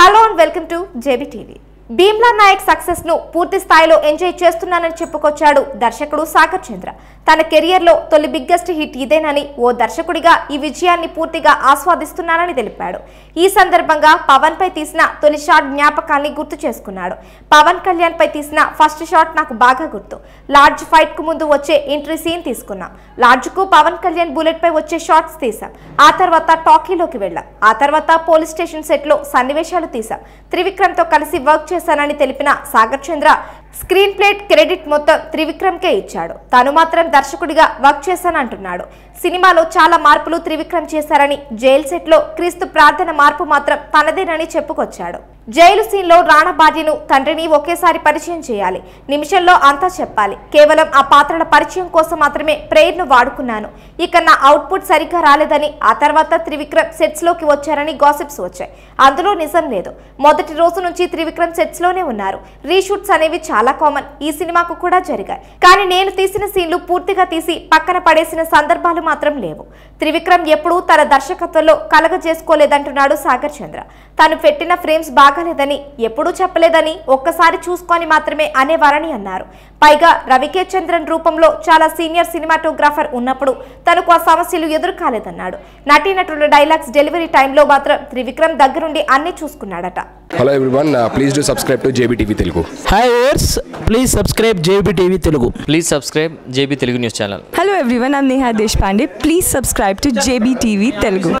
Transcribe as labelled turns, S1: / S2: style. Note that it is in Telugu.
S1: hello and welcome to JB TV Bheemla Nayak success ను పూర్తి స్థాయిలో ఎంజాయ్ చేస్తున్నానని చెప్పుకొచ్చాడు దర్శకుడు సాగర్ చంద్ర తన కెరియర్ లో తొలి బిగ్గెస్ట్ హిట్ ఇదేనని ఓ దర్శకుడిగా ఈ విజయాన్ని పూర్తిగా ఆస్వాదిస్తున్నానని తెలిపాడు ఈ సందర్భంగా పవన్ పై తీసిన తొలి షాట్ జ్ఞాపకాన్ని గుర్తు చేసుకున్నాడు పవన్ కళ్యాణ్ పై తీసిన ఫస్ట్ షాట్ నాకు బాగా గుర్తు లార్జ్ ఫైట్ కు ముందు వచ్చే ఎంట్రీ సీన్ తీసుకున్నాం లార్జ్ కు పవన్ కళ్యాణ్ బుల్లెట్ పై వచ్చే షాట్స్ తీసాం ఆ తర్వాత టాకీలోకి వెళ్ళాం ఆ తర్వాత పోలీస్ స్టేషన్ సెట్ లో సన్నివేశాలు తీసాం త్రివిక్రమ్ తో కలిసి వర్క్ చేశానని తెలిపిన Sagar Chandra screenplay credit మొత్తం త్రివిక్రమ్ కే ఇచ్చాడు తాను మాత్రం దర్శకుడిగా వర్క్ చేశానంటున్నాడు సినిమాలో చాలా మార్పులు త్రివిక్రమ్ చేశారని జైల్ లో క్రీస్తు ప్రార్థన మార్పు మాత్రం తనదేనని చెప్పుకొచ్చాడు జైలు సీన్లో రాణ భార్యను తండ్రిని ఒకేసారి పరిచయం చేయాలి నిమిషంలో అంతా చెప్పాలి కేవలం ఆ పాత్రల పరిచయం కోసం మాత్రమే ప్రేయర్ను వాడుకున్నాను ఇక నా అవుట్పుట్ సరిగ్గా రాలేదని ఆ తర్వాత త్రివిక్రమ్ సెట్స్లోకి వచ్చారని గాసిప్స్ వచ్చాయి అందులో నిజం లేదు మొదటి రోజు నుంచి త్రివిక్రమ్ సెట్స్లోనే ఉన్నారు రీషూట్స్ అనేవి చాలా కామన్ ఈ సినిమాకు కూడా జరిగాయి కానీ నేను తీసిన సీన్లు పూర్తిగా తీసి పక్కన పడేసిన సందర్భాలు మాత్రం లేవు త్రివిక్రమ్ ఎప్పుడూ తన దర్శకత్వంలో కలగజేసుకోలేదంటున్నాడు సాగర్ చంద్ర తను పెట్టిన ఫ్రేమ్స్ బాగా తాగలేదని ఎప్పుడూ చెప్పలేదని ఒక్కసారి చూసుకొని మాత్రమే అనేవారని అన్నారు పైగా రవికే చంద్రన్ రూపంలో చాలా సీనియర్ సినిమాటోగ్రాఫర్ ఉన్నప్పుడు తనకు ఆ సమస్యలు ఎదురుకాలేదన్నాడు నటీ నటుల డైలాగ్స్ డెలివరీ టైంలో మాత్రం త్రివిక్రమ్ దగ్గరుండి అన్ని చూసుకున్నాడట
S2: hello everyone please do subscribe to JB TV Telugu hi viewers please subscribe JB TV Telugu please subscribe JB Telugu news channel hello everyone I Neha Deshpande please subscribe to JB TV Telugu